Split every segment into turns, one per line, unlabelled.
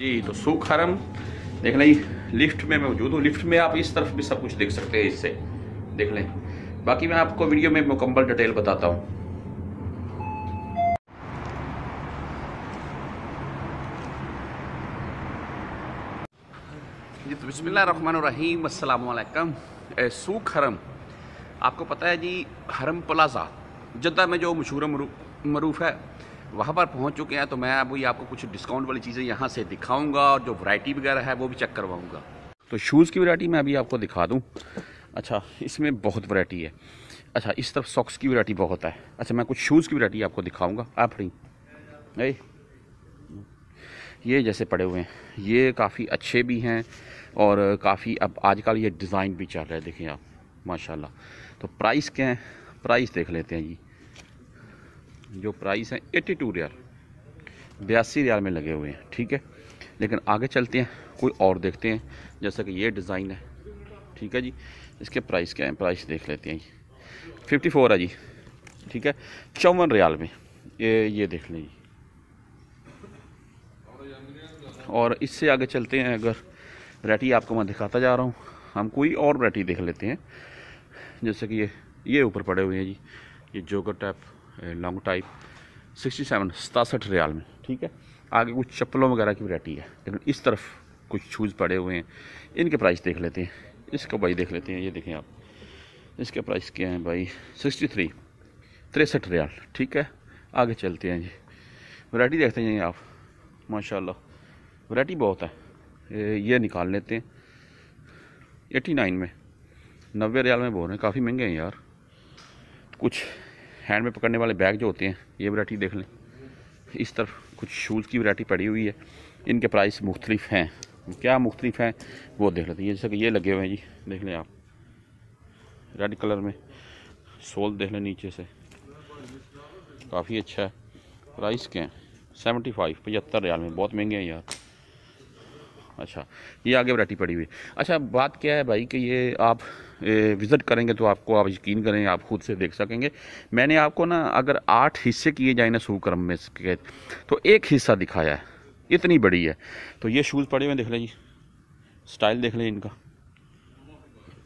जी तो सुख हरम देख लें लिफ्ट में मौजूद हूँ लिफ्ट में आप इस तरफ भी सब कुछ देख सकते हैं इससे देख लें बाकी मैं आपको वीडियो में मुकम्मल डिटेल बताता हूँ जी तो बसमीम अल्लाम सूख हरम आपको पता है जी हरम प्लाज़ा जद्दा में जो मशहूर मरूफ है वहाँ पर पहुँच चुके हैं तो मैं अभी आपको कुछ डिस्काउंट वाली चीज़ें यहाँ से दिखाऊँगा और जो वैरायटी वगैरह है वो भी चेक करवाऊँगा तो शूज़ की वैरायटी मैं अभी आपको दिखा दूँ अच्छा इसमें बहुत वैरायटी है अच्छा इस तरफ सॉक्स की वैरायटी बहुत है अच्छा मैं कुछ शूज़ की वैरायटी आपको दिखाऊँगा आप फ्री ये जैसे पड़े हुए हैं ये काफ़ी अच्छे भी हैं और काफ़ी अब आजकल ये डिज़ाइन भी चल रहा है देखिए आप माशाल्लाह तो प्राइस क्या है प्राइस देख लेते हैं जी जो प्राइस है एट्टी टू रियाल बयासी रियाल में लगे हुए हैं ठीक है लेकिन आगे चलते हैं कोई और देखते हैं जैसा कि ये डिज़ाइन है ठीक है जी इसके प्राइस क्या है प्राइस देख लेते हैं जी फिफ्टी फोर है जी ठीक है चौवन रियाल में ये ये देख लें जी और इससे आगे चलते हैं अगर वरायटी आपको मैं दिखाता जा रहा हूँ हम कोई और वरायटी देख लेते हैं जैसे कि ये ये ऊपर पड़े हुए हैं जी ये joker type long type sixty seven सतासठ रियाल में ठीक है आगे कुछ चप्पलों वगैरह की वरायटी है लेकिन इस तरफ कुछ शूज़ पड़े हुए हैं इनके प्राइस देख लेते हैं इसका भाई देख लेते हैं ये देखें आप इसके प्राइस क्या हैं भाई सिक्सटी थ्री तिरसठ रियाल ठीक है आगे चलते हैं जी वैराइटी देखते हैं आप माशाल्लाह वरायटी बहुत है ये निकाल लेते हैं एटी नाइन में नबे रियाल में बोल रहे हैं काफ़ी महंगे हैं यार कुछ हैंड में पकड़ने वाले बैग जो होते हैं ये वरायटी देख लें इस तरफ कुछ शूज़ की वरायटी पड़ी हुई है इनके प्राइस मुख्तलिफ हैं क्या मुख्तलिफ हैं वो देख लेते हैं जैसे कि ये लगे हुए हैं जी देख लें आप रेड कलर में सोल देख लें नीचे से काफ़ी अच्छा है प्राइस क्या है सेवेंटी फाइव पचहत्तर रियाल में बहुत महंगे हैं यार अच्छा ये आगे वरायटी पड़ी हुई अच्छा बात क्या है भाई कि ये आप विज़िट करेंगे तो आपको आप यकीन करें आप खुद से देख सकेंगे मैंने आपको ना अगर आठ हिस्से किए जाए ना सूक्रम में तो एक हिस्सा दिखाया है इतनी बड़ी है तो ये शूज़ पड़े हुए देख लें जी स्टाइल देख लें इनका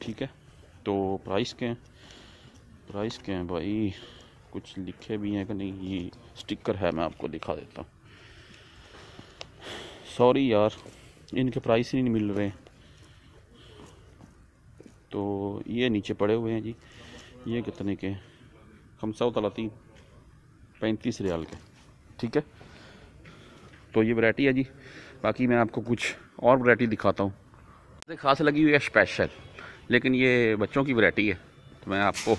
ठीक है तो प्राइस के हैं प्राइस के हैं भाई कुछ लिखे भी हैं कि नहीं ये स्टिकर है मैं आपको दिखा देता हूँ सॉरी यार इनके प्राइस ही नहीं मिल रहे तो ये नीचे पड़े हुए हैं जी ये कितने के खमसा तलाती पैंतीस रियाल के ठीक है तो ये वैरायटी है जी बाकी मैं आपको कुछ और वैरायटी दिखाता हूँ खास लगी हुई है स्पेशल लेकिन ये बच्चों की वैरायटी है तो मैं आपको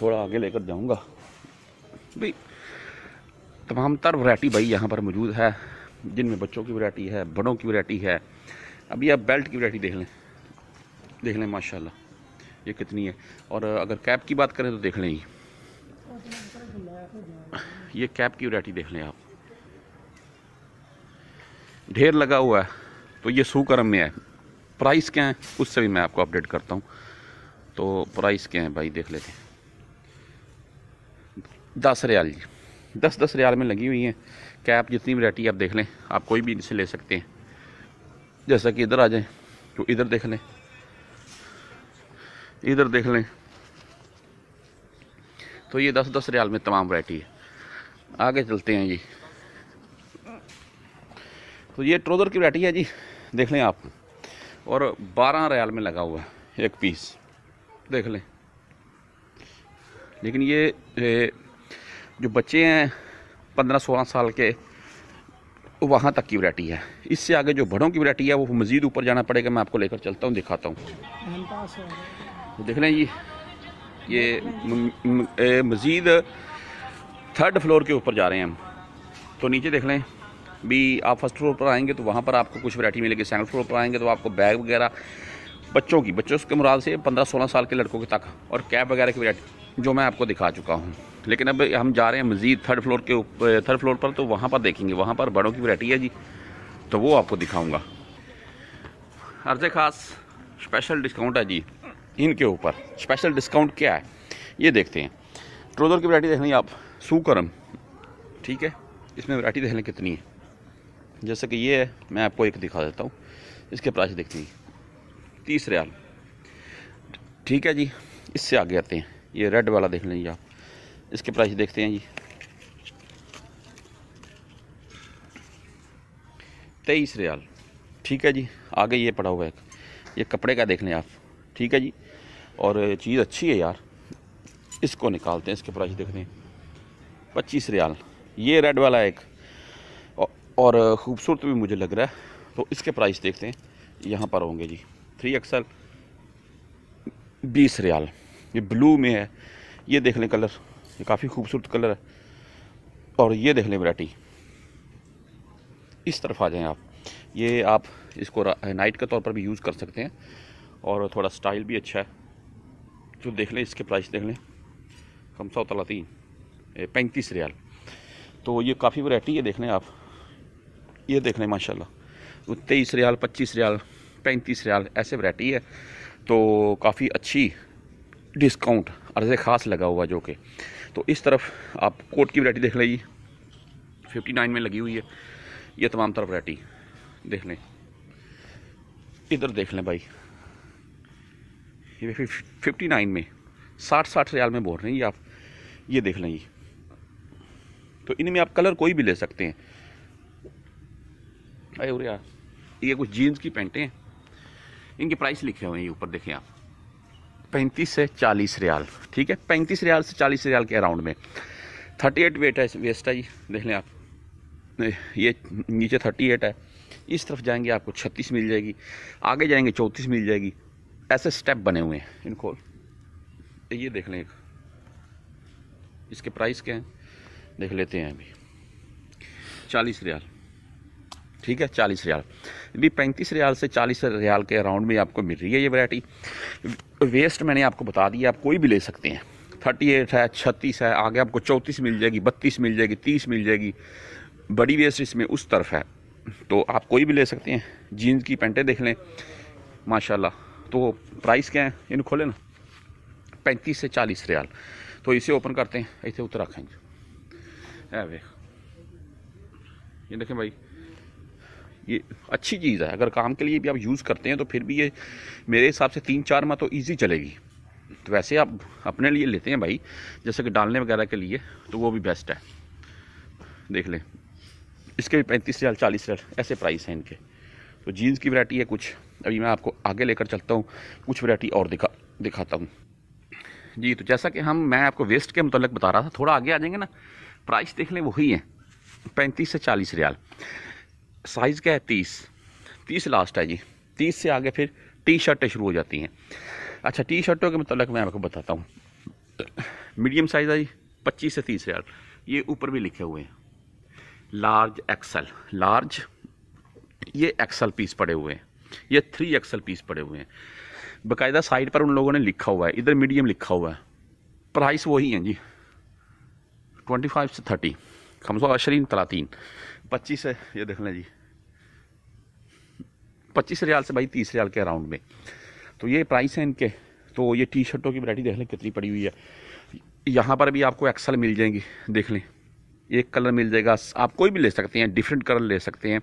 थोड़ा आगे लेकर जाऊँगा भाई तमाम तर वैरायटी भाई यहाँ पर मौजूद है जिनमें बच्चों की वैरायटी है बड़ों की वैरायटी है अभी आप बेल्ट की वैरायटी देख लें देख लें माशाल्लाह ये कितनी है और अगर कैप की बात करें तो देख लें ये कैप की वैरायटी देख लें आप ढेर लगा हुआ है तो ये सूकरम में है प्राइस क्या है उससे भी मैं आपको अपडेट करता हूँ तो प्राइस क्या है भाई देख लेते हैं दस रियाल जी दस दस रियाल में लगी हुई हैं कैप जितनी वरायटी आप देख लें आप कोई भी इनसे ले सकते हैं जैसा कि इधर आ जाएं तो इधर देख लें इधर देख लें तो ये दस दस रियाल में तमाम वरायटी है आगे चलते हैं जी तो ये ट्रोज़र की वरायटी है जी देख लें आप और बारह रियाल में लगा हुआ है एक पीस देख लें लेकिन ये जो बच्चे हैं पंद्रह सोलह साल के वहाँ तक की वरायटी है इससे आगे जो बड़ों की वरायटी है वो मज़ीद ऊपर जाना पड़ेगा मैं आपको लेकर चलता हूँ दिखाता हूँ तो देख लें जी ये मज़ीद थर्ड फ्लोर के ऊपर जा रहे हैं हम तो नीचे देख लें भी आप फर्स्ट फ्लोर पर आएंगे तो वहाँ पर आपको कुछ वरायटी मिलेगी सेकंड फ्लोर पर आएंगे तो आपको बैग वगैरह बच्चों की बच्चों के मुराद से पंद्रह सोलह साल के लड़कों के तक और कैब वगैरह की वैरायटी जो मैं आपको दिखा चुका हूँ लेकिन अब हम जा रहे हैं मज़ीद थर्ड फ्लोर के ऊपर थर्ड फ्लोर पर तो वहाँ पर देखेंगे वहाँ पर बड़ों की वैरायटी है जी तो वो आपको दिखाऊँगा अर्ज खास स्पेशल डिस्काउंट है जी इनके ऊपर स्पेशल डिस्काउंट क्या है ये देखते हैं ट्रोज़र की वैरायटी देख लें आप सूकरम ठीक है इसमें वैरायटी देख लें कितनी है जैसे कि ये है मैं आपको एक दिखा देता हूँ इसके प्राइस देखते हैं तीस रियाल ठीक है जी इससे आगे आते हैं ये रेड वाला देख लेंगे आप इसके प्राइस देखते हैं जी तेईस रियाल ठीक है जी आगे ये पड़ा हुआ है ये कपड़े का देख लें आप ठीक है जी और चीज़ अच्छी है यार इसको निकालते हैं इसके प्राइस देखते हैं पच्चीस रियाल ये रेड वाला एक और ख़ूबसूरत भी मुझे लग रहा है तो इसके प्राइस देखते हैं यहाँ पर होंगे जी थ्री एक्सल बीस रियाल ये ब्लू में है ये देख लें कलर ये काफ़ी खूबसूरत कलर है और ये देख लें वराइटी इस तरफ आ जाएं आप ये आप इसको नाइट के तौर पर भी यूज़ कर सकते हैं और थोड़ा स्टाइल भी अच्छा है तो देख लें इसके प्राइस देख लें कम सौ तीन पैंतीस रियाल तो ये काफ़ी वरायटी है देख लें आप ये देख लें माशा तेईस रियाल पच्चीस रियाल पैंतीस रियाल ऐसे वैरायटी है तो काफ़ी अच्छी डिस्काउंट अर्ज ख़ास लगा हुआ जो कि तो इस तरफ आप कोट की वैरायटी देख लें जी फिफ्टी नाइन में लगी हुई है ये तमाम तरफ वैरायटी देख लें इधर देख लें भाई ये फिफ्टी नाइन में साठ साठ रियाल में बोल रहे हैं ये आप ये देख लें जी तो इनमें आप कलर कोई भी ले सकते हैं अरे यार ये कुछ जीन्स की पैंटें हैं इनके प्राइस लिखे हुए हैं ऊपर देखें आप पैंतीस से चालीस रियाल ठीक है पैंतीस रियाल से चालीस रियाल के अराउंड में थर्टी एट वेट है वेस्ट है जी देख लें आप ये नीचे थर्टी एट है इस तरफ जाएंगे आपको छत्तीस मिल जाएगी आगे जाएंगे चौंतीस मिल जाएगी ऐसे स्टेप बने हुए हैं इनको ये देख लें इसके प्राइस क्या हैं देख लेते हैं अभी चालीस रियाल ठीक है चालीस रियाल अभी पैंतीस रियाल से चालीस रियाल के अराउंड में आपको मिल रही है ये वरायटी वेस्ट मैंने आपको बता दी आप कोई भी ले सकते हैं थर्टी एट है छत्तीस है आगे आपको चौंतीस मिल जाएगी बत्तीस मिल जाएगी तीस मिल जाएगी बड़ी वेस्ट इसमें उस तरफ है तो आप कोई भी ले सकते हैं जीन्स की पेंटें देख लें माशाल्लाह तो प्राइस क्या है इन खोले ना पैंतीस से चालीस रियाल तो इसे ओपन करते हैं इसे उत्तराखंड है ये देखें भाई ये अच्छी चीज़ है अगर काम के लिए भी आप यूज़ करते हैं तो फिर भी ये मेरे हिसाब से तीन चार माह तो ईजी चलेगी तो वैसे आप अपने लिए लेते हैं भाई जैसे कि डालने वगैरह के लिए तो वो भी बेस्ट है देख लें इसके भी पैंतीस हज़ार चालीस हज़ार ऐसे प्राइस हैं इनके तो जीन्स की वरायटी है कुछ अभी मैं आपको आगे लेकर चलता हूँ कुछ वरायटी और दिखा दिखाता हूँ जी तो जैसा कि हम मैं आपको वेस्ट के मतलब बता रहा था थोड़ा आगे आ जाएंगे ना प्राइस देख लें वही है पैंतीस से चालीस रियाल साइज़ क्या है तीस तीस लास्ट है जी तीस से आगे फिर टी शर्टें शुरू हो जाती हैं अच्छा टी शर्टों के मतलब मैं आपको बताता हूँ मीडियम साइज़ है जी पच्चीस से तीस हज़ार ये ऊपर भी लिखे हुए हैं लार्ज एक्सल लार्ज ये एक्सल पीस पड़े हुए हैं ये थ्री एक्सल पीस पड़े हुए हैं बकायदा साइड पर उन लोगों ने लिखा हुआ है इधर मीडियम लिखा हुआ है प्राइस वही है जी ट्वेंटी फाइव से थर्टी खमसो अशरीन तलातीन पच्चीस है ये देख लें जी पच्चीस रियाल से भाई तीस रियाल के अराउंड में तो ये प्राइस है इनके तो ये टी शर्टों की वरायटी देख लें कितनी पड़ी हुई है यहाँ पर भी आपको एक्सल मिल जाएंगी देख लें एक कलर मिल जाएगा आप कोई भी ले सकते हैं डिफरेंट कलर ले सकते हैं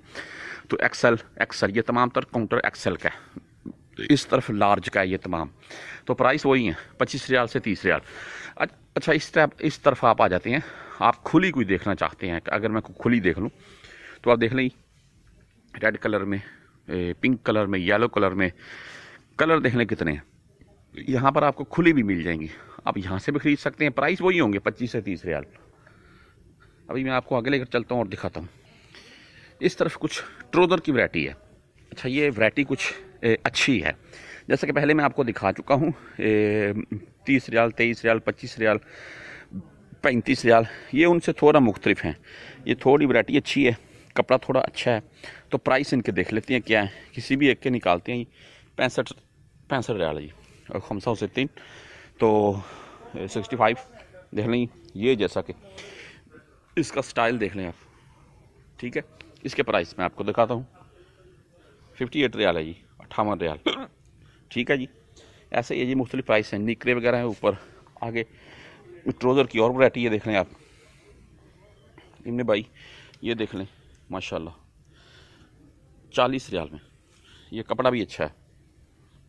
तो एक्सल एक्सल ये तमाम तर काउंटर एक्सल का है इस तरफ लार्ज का है ये तमाम तो प्राइस वही है पच्चीस रियाल से तीस रियाल अच्छा इस तरफ इस तरफ आप आ जाते हैं आप खुली कोई देखना चाहते हैं अगर मैं खुली देख लूँ तो आप देख लें रेड कलर में पिंक कलर में येलो कलर में कलर देख लें कितने हैं यहाँ पर आपको खुली भी मिल जाएंगी आप यहाँ से भी खरीद सकते हैं प्राइस वही होंगे पच्चीस से तीस रियाल अभी मैं आपको आगे लेकर चलता हूँ और दिखाता हूँ इस तरफ कुछ ट्रोदर की वरायटी है अच्छा ये वरायटी कुछ ए, अच्छी है जैसा कि पहले मैं आपको दिखा चुका हूँ तीस रियाल तेईस रियाल पच्चीस रियाल पैंतीस हज़ार ये उनसे थोड़ा मुख्तलिफ हैं ये थोड़ी वरायटी अच्छी है कपड़ा थोड़ा अच्छा है तो प्राइस इनके देख लेते हैं क्या है किसी भी एक के निकालते हैं पैंसठ पैंसठ हज़ार जी और खमसा उसे तीन तो सिक्सटी फाइव देख लें ये जैसा कि इसका स्टाइल देख लें आप ठीक है इसके प्राइस मैं आपको दिखाता हूँ फिफ्टी एट रियाल है जी अट्ठावन रियाल ठीक है जी ऐसे ये जी मुख्तलिफ प्राइस हैं निकरे वगैरह हैं ऊपर आगे ट्रोज़र की और वैरायटी ये देख लें आप इमने भाई ये देख लें माशाल्लाह चालीस रियाल में ये कपड़ा भी अच्छा है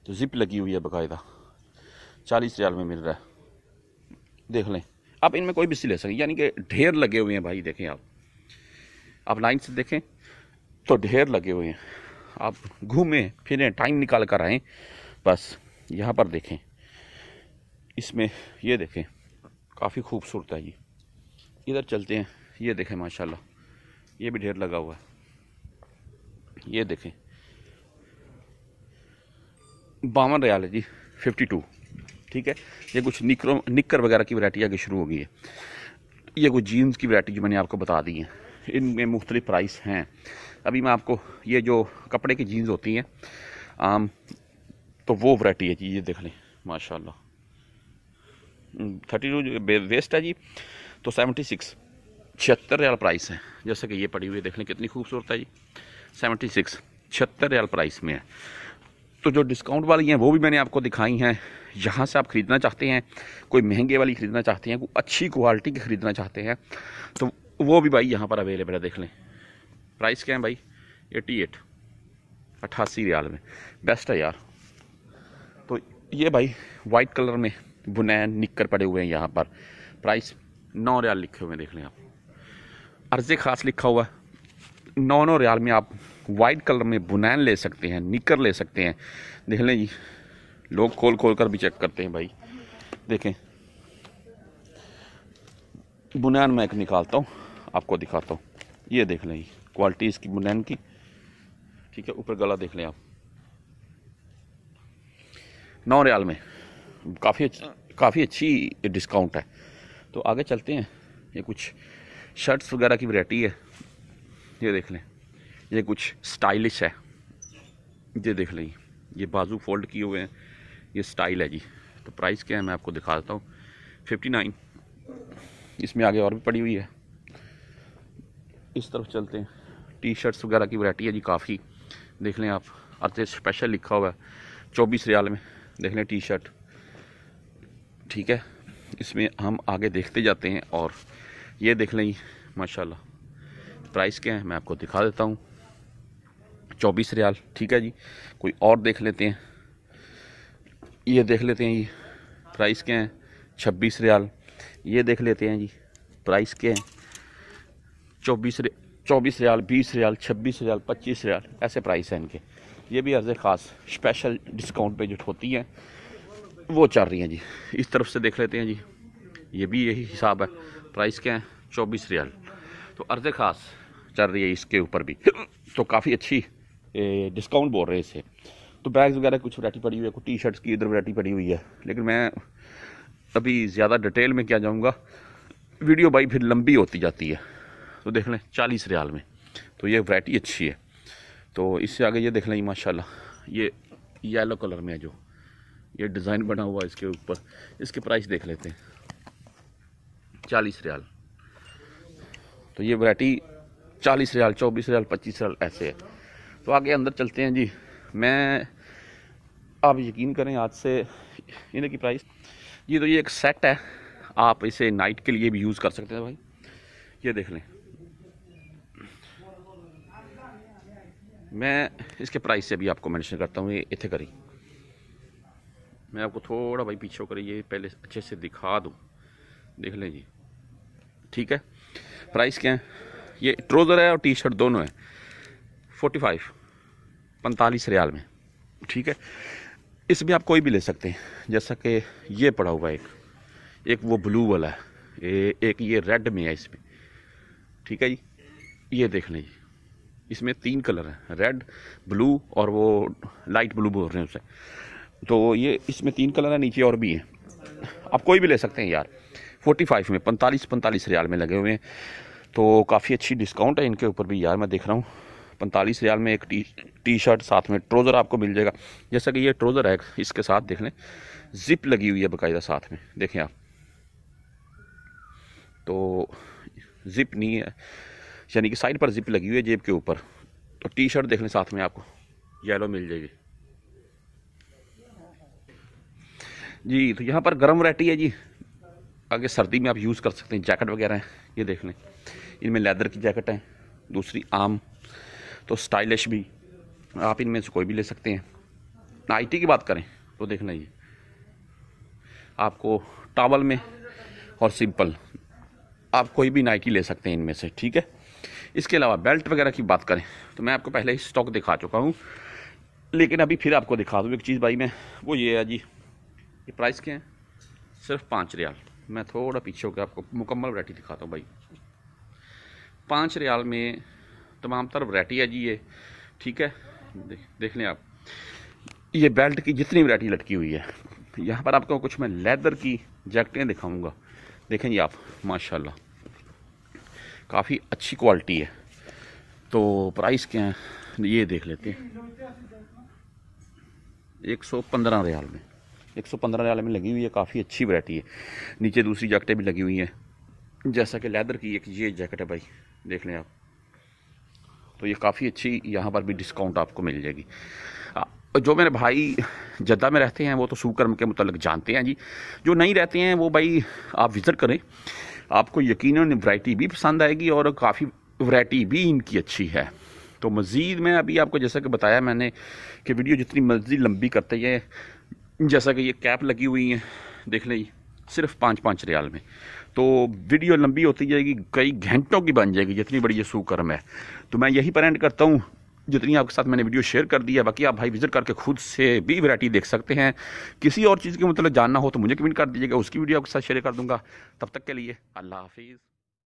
तो जिप लगी हुई है बाकायदा चालीस रियाल में मिल रहा है देख लें आप इनमें कोई भी सी ले सकें यानी कि ढेर लगे हुए हैं भाई देखें आप आप लाइन से देखें तो ढेर लगे हुए हैं आप घूमें फिरें टाइम निकाल कर आएँ बस यहाँ पर देखें इसमें ये देखें काफ़ी खूबसूरत है ये इधर चलते हैं ये देखें माशाल्लाह ये भी ढेर लगा हुआ है ये देखें बावन रयाल है जी फिफ्टी टू ठीक है ये कुछ निकरों निकर वगैरह की वरायटी आगे शुरू हो गई है ये कुछ जीन्स की वरायटी जो मैंने आपको बता दी है इनमें मुख्तलि प्राइस हैं अभी मैं आपको ये जो कपड़े की जीन्स होती हैं आम तो वो वरायटी है जी ये देख लें माशाल्लाह थर्टी टू वेस्ट है जी तो सेवेंटी सिक्स छिहत्तर रियाल प्राइस है जैसे कि ये पड़ी हुई है देख लें कितनी खूबसूरत है जी सेवेंटी सिक्स छिहत्तर रियाल प्राइस में है तो जो डिस्काउंट वाली हैं वो भी मैंने आपको दिखाई हैं यहाँ से आप ख़रीदना चाहते हैं कोई महंगे वाली ख़रीदना चाहते हैं कोई अच्छी क्वालिटी की ख़रीदना चाहते हैं तो वो भी भाई यहाँ पर अवेलेबल है देख लें प्राइस क्या है भाई एटी एट अट्ठासी रियाल में बेस्ट है यार तो ये भाई वाइट कलर में बुनैन निक्कर पड़े हुए हैं यहाँ पर प्राइस नौ रियाल लिखे हुए हैं देख लें आप अर्ज ख़ास लिखा हुआ है नौ नौ रियाल में आप वाइट कलर में बुनैन ले सकते हैं निक्कर ले सकते हैं देख लें जी लोग खोल खोल कर भी चेक करते हैं भाई देखें बुनैन मैं एक निकालता हूँ आपको दिखाता हूँ ये देख लें क्वालिटी इसकी बुनैन की ठीक है ऊपर गला देख लें आप नौ रियाल में काफ़ी काफ़ी अच्छी डिस्काउंट है तो आगे चलते हैं ये कुछ शर्ट्स वगैरह की वैरायटी है ये देख लें ये कुछ स्टाइलिश है ये देख लें ये बाजू फोल्ड किए हुए हैं ये स्टाइल है जी तो प्राइस क्या है मैं आपको दिखा देता हूँ फिफ्टी नाइन इसमें आगे और भी पड़ी हुई है इस तरफ चलते हैं टी शर्ट्स वगैरह की वैरायटी है जी काफ़ी देख लें आप अच्छे स्पेशल लिखा हुआ है चौबीस रियाल में देख लें टी शर्ट ठीक है इसमें हम आगे देखते जाते हैं और ये देख लें माशाल्लाह प्राइस क्या है मैं आपको दिखा देता हूँ चौबीस रियाल ठीक है जी कोई और देख लेते हैं ये देख लेते हैं जी प्राइस क्या है छब्बीस रियाल ये देख लेते हैं जी प्राइस क्या है चौबीस चौबीस रियाल बीस रियाल छब्बीस रियाल पच्चीस रियाल ऐसे प्राइस हैं इनके ये भी अर्ज़ ख़ास स्पेशल डिस्काउंट पे जो होती हैं वो चल रही हैं जी इस तरफ से देख लेते हैं जी ये भी यही हिसाब है प्राइस क्या है चौबीस रियाल तो अर्ज खास चल रही है इसके ऊपर भी तो काफ़ी अच्छी डिस्काउंट बोल रहे हैं इसे तो बैग्स वगैरह कुछ वरायटी पड़ी हुई है कुछ टी शर्ट्स की इधर वरायटी पड़ी हुई है लेकिन मैं अभी ज़्यादा डिटेल में क्या जाऊँगा वीडियो भाई फिर लंबी होती जाती है तो देख लें चालीस रियाल में तो ये वरायटी अच्छी है तो इससे आगे ये देख लें माशाल्लाह ये येलो कलर में है जो ये डिज़ाइन बना हुआ है इसके ऊपर इसके प्राइस देख लेते हैं चालीस रियाल तो ये वैरायटी चालीस रियाल चौबीस रियाल पच्चीस रियाल ऐसे है तो आगे अंदर चलते हैं जी मैं आप यकीन करें आज से इन्हें की प्राइस जी तो ये एक सेट है आप इसे नाइट के लिए भी यूज़ कर सकते हैं भाई ये देख लें मैं इसके प्राइस से भी आपको मेंशन करता हूँ ये इथे करी मैं आपको थोड़ा भाई पीछे होकर ये पहले अच्छे से दिखा दूँ देख लें जी ठीक है प्राइस क्या है ये ट्रोज़र है और टी शर्ट दोनों है फोर्टी फाइव पैंतालीस रियाल में ठीक है इसमें आप कोई भी ले सकते हैं जैसा कि ये पड़ा हुआ है एक एक वो ब्लू वाला है ए, एक ये रेड में है इसमें ठीक है जी ये देख लें जी इसमें तीन कलर हैं रेड ब्लू और वो लाइट ब्लू बोल रहे हैं उसे तो ये इसमें तीन कलर है नीचे और भी हैं आप कोई भी ले सकते हैं यार 45 में 45 पैंतालीस रियाल में लगे हुए हैं तो काफ़ी अच्छी डिस्काउंट है इनके ऊपर भी यार मैं देख रहा हूँ पैंतालीस रियाल में एक टी टी शर्ट साथ में ट्रोज़र आपको मिल जाएगा जैसा कि ये ट्रोज़र है इसके साथ देख लें जिप लगी हुई है बाकायदा साथ में देखें आप तो जिप नहीं है यानी कि साइड पर जिप लगी हुई है जेब के ऊपर तो टी शर्ट देख लें साथ में आपको येलो मिल जाएगी जी तो यहाँ पर गर्म वरायटी है जी आगे सर्दी में आप यूज़ कर सकते हैं जैकेट वगैरह हैं ये देख लें इनमें लेदर की जैकेट हैं दूसरी आम तो स्टाइलिश भी आप इनमें से कोई भी ले सकते हैं नाइटी की बात करें तो देखना ये आपको टावल में और सिंपल आप कोई भी नाइटी ले सकते हैं इनमें से ठीक है इसके अलावा बेल्ट वगैरह की बात करें तो मैं आपको पहले ही स्टॉक दिखा चुका हूँ लेकिन अभी फिर आपको दिखा दूँ एक चीज़ भाई मैं वो ये है जी ये प्राइस क्या है सिर्फ पाँच रियाल मैं थोड़ा पीछे होकर आपको मुकम्मल वरायटी दिखाता हूँ भाई पाँच रियाल में तमाम तर वरायटी है जी ये ठीक है देख देख लें आप ये बेल्ट की जितनी वरायटी लटकी हुई है यहाँ पर आपको कुछ मैं लेदर की जैकटें दिखाऊँगा देखें जी आप माशाल्लाह काफ़ी अच्छी क्वालिटी है तो प्राइस क्या है ये देख लेते हैं एक सौ पंद्रह रियाल में एक सौ पंद्रह वाले में लगी हुई है काफ़ी अच्छी वरायटी है नीचे दूसरी जैकेटें भी लगी हुई हैं जैसा कि लेदर की एक ये जैकेट है भाई देख लें आप तो ये काफ़ी अच्छी यहाँ पर भी डिस्काउंट आपको मिल जाएगी जो मेरे भाई जद्दा में रहते हैं वो तो सूकर्म के मतलब जानते हैं जी जो नहीं रहते हैं वो भाई आप विज़िट करें आपको यकीन वैरायटी भी पसंद आएगी और काफ़ी वैरायटी भी इनकी अच्छी है तो मज़ीद मैं अभी आपको जैसा कि बताया मैंने कि वीडियो जितनी मर्जी लंबी करते हैं जैसा कि ये कैप लगी हुई हैं देख लें सिर्फ पाँच पाँच रियाल में तो वीडियो लंबी होती जाएगी कई घंटों की बन जाएगी जितनी बड़ी ये सुकर्म है तो मैं यही परेंट करता हूँ जितनी आपके साथ मैंने वीडियो शेयर कर दिया बाकी आप भाई विजिट करके खुद से भी वैरायटी देख सकते हैं किसी और चीज़ के मतलब जानना हो तो मुझे कमेंट कर दीजिएगा उसकी वीडियो आपके साथ शेयर कर दूंगा तब तक के लिए अल्लाह हाफिज़